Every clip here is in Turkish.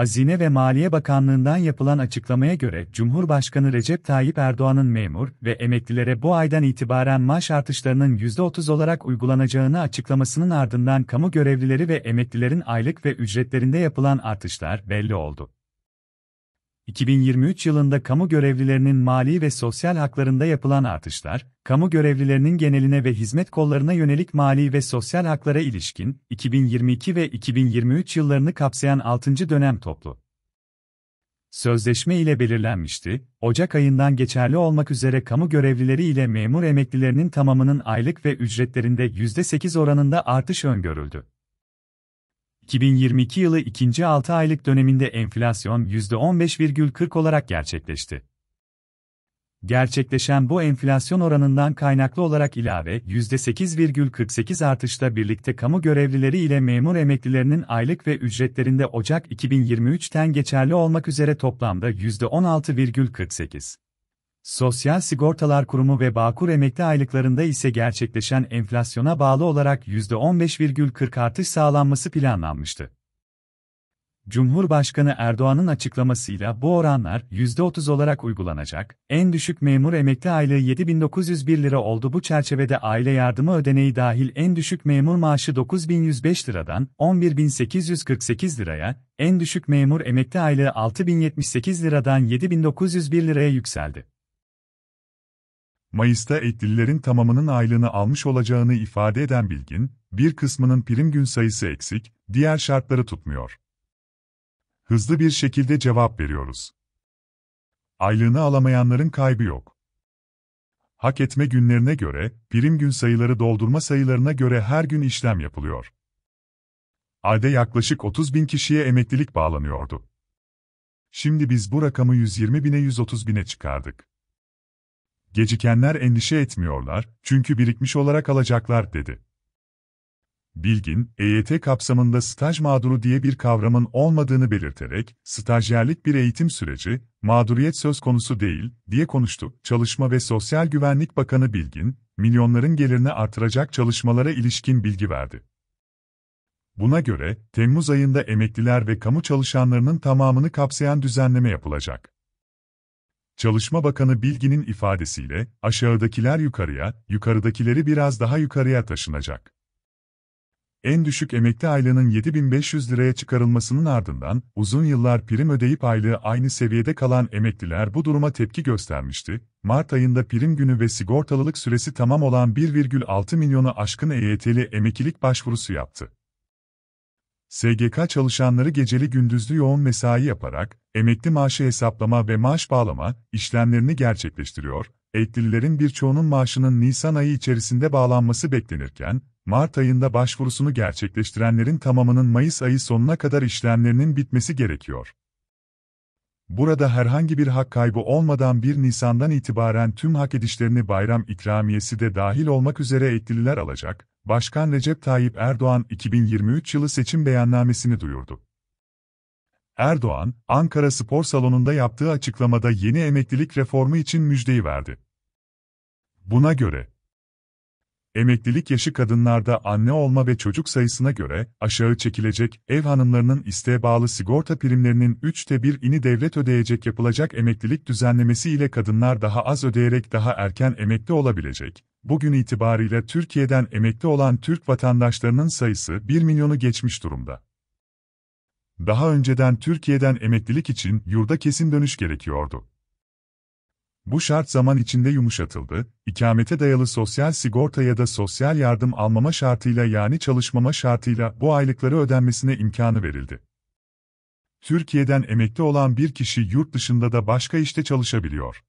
Hazine ve Maliye Bakanlığı'ndan yapılan açıklamaya göre Cumhurbaşkanı Recep Tayyip Erdoğan'ın memur ve emeklilere bu aydan itibaren maaş artışlarının %30 olarak uygulanacağını açıklamasının ardından kamu görevlileri ve emeklilerin aylık ve ücretlerinde yapılan artışlar belli oldu. 2023 yılında kamu görevlilerinin mali ve sosyal haklarında yapılan artışlar, kamu görevlilerinin geneline ve hizmet kollarına yönelik mali ve sosyal haklara ilişkin 2022 ve 2023 yıllarını kapsayan 6. dönem toplu sözleşme ile belirlenmişti. Ocak ayından geçerli olmak üzere kamu görevlileri ile memur emeklilerinin tamamının aylık ve ücretlerinde %8 oranında artış öngörüldü. 2022 yılı ikinci 6 aylık döneminde enflasyon %15,40 olarak gerçekleşti. Gerçekleşen bu enflasyon oranından kaynaklı olarak ilave %8,48 artışla birlikte kamu görevlileri ile memur emeklilerinin aylık ve ücretlerinde Ocak 2023'ten geçerli olmak üzere toplamda %16,48 Sosyal Sigortalar Kurumu ve Bağkur emekli aylıklarında ise gerçekleşen enflasyona bağlı olarak %15,40 artış sağlanması planlanmıştı. Cumhurbaşkanı Erdoğan'ın açıklamasıyla bu oranlar %30 olarak uygulanacak. En düşük memur emekli aylığı 7901 lira oldu. Bu çerçevede aile yardımı ödeneği dahil en düşük memur maaşı 9105 liradan 11848 liraya, en düşük memur emekli aylığı 6078 liradan 7901 liraya yükseldi. Mayıs'ta etlilerin tamamının aylığını almış olacağını ifade eden bilgin, bir kısmının prim gün sayısı eksik, diğer şartları tutmuyor. Hızlı bir şekilde cevap veriyoruz. Aylığını alamayanların kaybı yok. Hak etme günlerine göre, prim gün sayıları doldurma sayılarına göre her gün işlem yapılıyor. Ayda yaklaşık 30 bin kişiye emeklilik bağlanıyordu. Şimdi biz bu rakamı 120 bine 130 bine çıkardık. Gecikenler endişe etmiyorlar çünkü birikmiş olarak alacaklar dedi. Bilgin, EYT kapsamında staj mağduru diye bir kavramın olmadığını belirterek, stajyerlik bir eğitim süreci, mağduriyet söz konusu değil, diye konuştu. Çalışma ve Sosyal Güvenlik Bakanı Bilgin, milyonların gelirini artıracak çalışmalara ilişkin bilgi verdi. Buna göre, Temmuz ayında emekliler ve kamu çalışanlarının tamamını kapsayan düzenleme yapılacak. Çalışma Bakanı Bilgin'in ifadesiyle, aşağıdakiler yukarıya, yukarıdakileri biraz daha yukarıya taşınacak. En düşük emekli aylığının 7500 liraya çıkarılmasının ardından, uzun yıllar prim ödeyip aylığı aynı seviyede kalan emekliler bu duruma tepki göstermişti. Mart ayında prim günü ve sigortalılık süresi tamam olan 1,6 milyonu aşkın EYT'li emeklilik başvurusu yaptı. SGK çalışanları geceli gündüzlü yoğun mesai yaparak, emekli maaşı hesaplama ve maaş bağlama işlemlerini gerçekleştiriyor, eklilerin birçoğunun maaşının Nisan ayı içerisinde bağlanması beklenirken, Mart ayında başvurusunu gerçekleştirenlerin tamamının Mayıs ayı sonuna kadar işlemlerinin bitmesi gerekiyor. Burada herhangi bir hak kaybı olmadan 1 Nisan'dan itibaren tüm hak edişlerini bayram ikramiyesi de dahil olmak üzere ekliler alacak, Başkan Recep Tayyip Erdoğan 2023 yılı seçim beyannamesini duyurdu. Erdoğan, Ankara Spor Salonu'nda yaptığı açıklamada yeni emeklilik reformu için müjdeyi verdi. Buna göre, Emeklilik yaşı kadınlarda anne olma ve çocuk sayısına göre aşağı çekilecek, ev hanımlarının isteğe bağlı sigorta primlerinin 3'te 1 devlet ödeyecek yapılacak emeklilik düzenlemesi ile kadınlar daha az ödeyerek daha erken emekli olabilecek. Bugün itibariyle Türkiye'den emekli olan Türk vatandaşlarının sayısı 1 milyonu geçmiş durumda. Daha önceden Türkiye'den emeklilik için yurda kesin dönüş gerekiyordu. Bu şart zaman içinde yumuşatıldı, ikamete dayalı sosyal sigorta ya da sosyal yardım almama şartıyla yani çalışmama şartıyla bu aylıkları ödenmesine imkanı verildi. Türkiye'den emekli olan bir kişi yurt dışında da başka işte çalışabiliyor.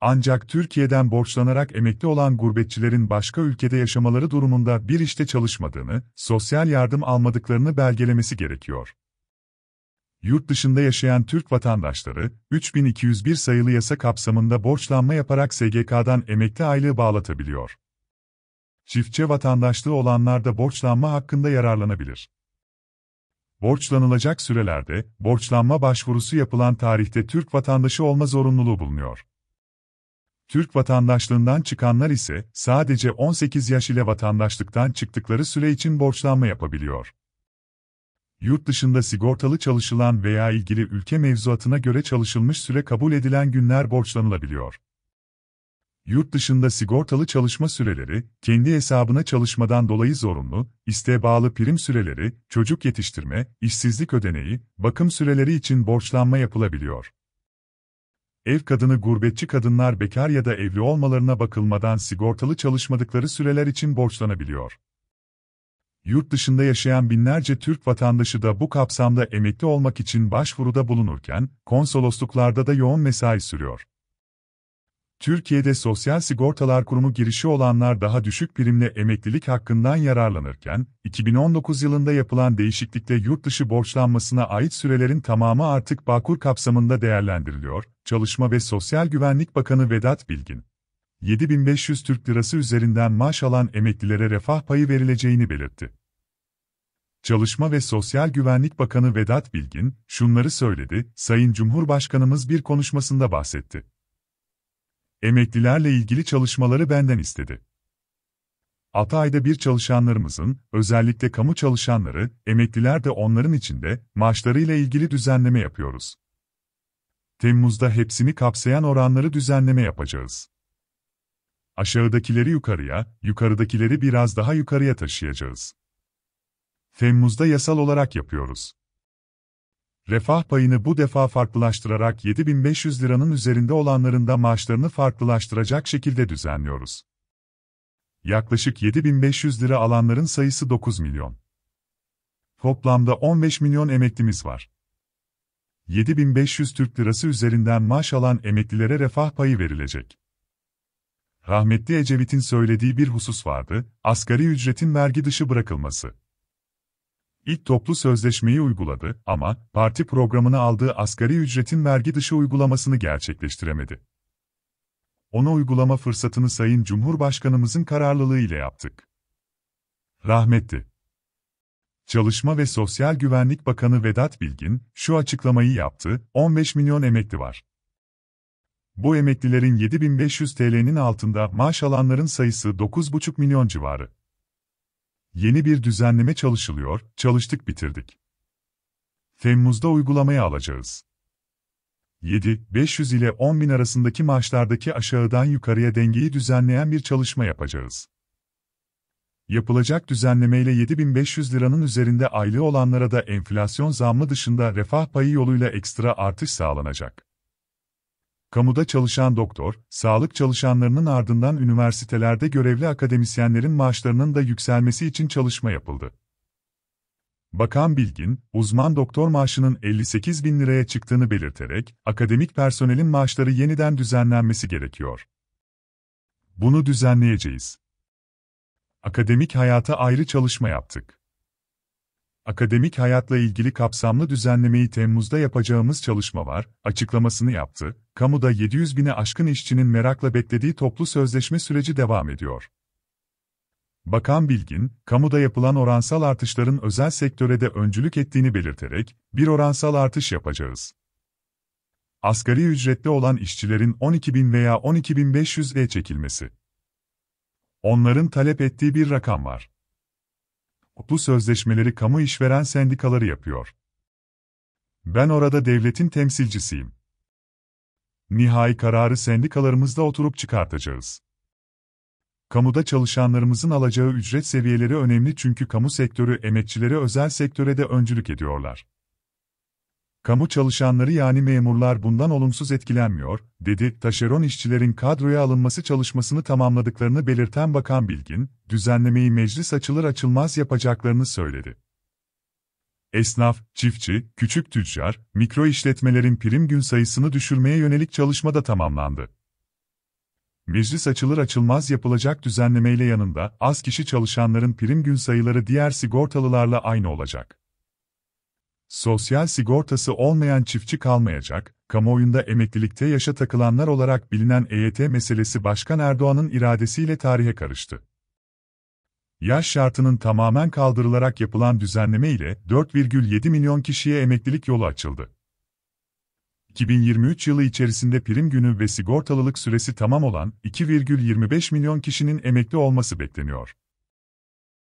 Ancak Türkiye'den borçlanarak emekli olan gurbetçilerin başka ülkede yaşamaları durumunda bir işte çalışmadığını, sosyal yardım almadıklarını belgelemesi gerekiyor yurt dışında yaşayan Türk vatandaşları, 3201 sayılı yasa kapsamında borçlanma yaparak SGK'dan emekli aylığı bağlatabiliyor. Çiftçe vatandaşlığı olanlar da borçlanma hakkında yararlanabilir. Borçlanılacak sürelerde, borçlanma başvurusu yapılan tarihte Türk vatandaşı olma zorunluluğu bulunuyor. Türk vatandaşlığından çıkanlar ise sadece 18 yaş ile vatandaşlıktan çıktıkları süre için borçlanma yapabiliyor yurt dışında sigortalı çalışılan veya ilgili ülke mevzuatına göre çalışılmış süre kabul edilen günler borçlanılabiliyor. Yurt dışında sigortalı çalışma süreleri, kendi hesabına çalışmadan dolayı zorunlu, isteğe bağlı prim süreleri, çocuk yetiştirme, işsizlik ödeneği, bakım süreleri için borçlanma yapılabiliyor. Ev kadını gurbetçi kadınlar bekar ya da evli olmalarına bakılmadan sigortalı çalışmadıkları süreler için borçlanabiliyor yurt dışında yaşayan binlerce Türk vatandaşı da bu kapsamda emekli olmak için başvuruda bulunurken, konsolosluklarda da yoğun mesai sürüyor. Türkiye'de Sosyal Sigortalar Kurumu girişi olanlar daha düşük birimle emeklilik hakkından yararlanırken, 2019 yılında yapılan değişiklikle yurt dışı borçlanmasına ait sürelerin tamamı artık Bakur kapsamında değerlendiriliyor, Çalışma ve Sosyal Güvenlik Bakanı Vedat Bilgin. 7500 Türk Lirası üzerinden maaş alan emeklilere refah payı verileceğini belirtti. Çalışma ve Sosyal Güvenlik Bakanı Vedat Bilgin, şunları söyledi, Sayın Cumhurbaşkanımız bir konuşmasında bahsetti. Emeklilerle ilgili çalışmaları benden istedi. Atayda bir çalışanlarımızın, özellikle kamu çalışanları, emekliler de onların içinde, maaşlarıyla ilgili düzenleme yapıyoruz. Temmuz'da hepsini kapsayan oranları düzenleme yapacağız. Aşağıdakileri yukarıya, yukarıdakileri biraz daha yukarıya taşıyacağız. Temmuz'da yasal olarak yapıyoruz. Refah payını bu defa farklılaştırarak 7500 liranın üzerinde olanların da maaşlarını farklılaştıracak şekilde düzenliyoruz. Yaklaşık 7500 lira alanların sayısı 9 milyon. Toplamda 15 milyon emeklimiz var. 7500 Türk lirası üzerinden maaş alan emeklilere refah payı verilecek. Rahmetli Ecevit'in söylediği bir husus vardı, asgari ücretin vergi dışı bırakılması. İlk toplu sözleşmeyi uyguladı ama parti programına aldığı asgari ücretin vergi dışı uygulamasını gerçekleştiremedi. Ona uygulama fırsatını Sayın Cumhurbaşkanımızın kararlılığı ile yaptık. Rahmetli. Çalışma ve Sosyal Güvenlik Bakanı Vedat Bilgin şu açıklamayı yaptı, 15 milyon emekli var. Bu emeklilerin 7500 TL'nin altında maaş alanların sayısı 9,5 milyon civarı. Yeni bir düzenleme çalışılıyor, çalıştık bitirdik. Temmuz'da uygulamaya alacağız. 7-500 ile 10 bin arasındaki maaşlardaki aşağıdan yukarıya dengeyi düzenleyen bir çalışma yapacağız. Yapılacak düzenlemeyle 7500 liranın üzerinde aylığı olanlara da enflasyon zammı dışında refah payı yoluyla ekstra artış sağlanacak kamuda çalışan doktor, sağlık çalışanlarının ardından üniversitelerde görevli akademisyenlerin maaşlarının da yükselmesi için çalışma yapıldı. Bakan Bilgin, uzman doktor maaşının 58 bin liraya çıktığını belirterek, akademik personelin maaşları yeniden düzenlenmesi gerekiyor. Bunu düzenleyeceğiz. Akademik hayata ayrı çalışma yaptık akademik hayatla ilgili kapsamlı düzenlemeyi Temmuz'da yapacağımız çalışma var, açıklamasını yaptı, kamuda 700 bine aşkın işçinin merakla beklediği toplu sözleşme süreci devam ediyor. Bakan Bilgin, kamuda yapılan oransal artışların özel sektöre de öncülük ettiğini belirterek, bir oransal artış yapacağız. Asgari ücretli olan işçilerin 12.000 veya 12.500'e çekilmesi. Onların talep ettiği bir rakam var bu sözleşmeleri kamu işveren sendikaları yapıyor. Ben orada devletin temsilcisiyim. Nihai kararı sendikalarımızda oturup çıkartacağız. Kamuda çalışanlarımızın alacağı ücret seviyeleri önemli çünkü kamu sektörü emekçileri özel sektöre de öncülük ediyorlar. Kamu çalışanları yani memurlar bundan olumsuz etkilenmiyor, dedi, taşeron işçilerin kadroya alınması çalışmasını tamamladıklarını belirten Bakan Bilgin, düzenlemeyi meclis açılır açılmaz yapacaklarını söyledi. Esnaf, çiftçi, küçük tüccar, mikro işletmelerin prim gün sayısını düşürmeye yönelik çalışma da tamamlandı. Meclis açılır açılmaz yapılacak düzenlemeyle yanında az kişi çalışanların prim gün sayıları diğer sigortalılarla aynı olacak. Sosyal sigortası olmayan çiftçi kalmayacak, kamuoyunda emeklilikte yaşa takılanlar olarak bilinen EYT meselesi Başkan Erdoğan'ın iradesiyle tarihe karıştı. Yaş şartının tamamen kaldırılarak yapılan düzenleme ile 4,7 milyon kişiye emeklilik yolu açıldı. 2023 yılı içerisinde prim günü ve sigortalılık süresi tamam olan 2,25 milyon kişinin emekli olması bekleniyor.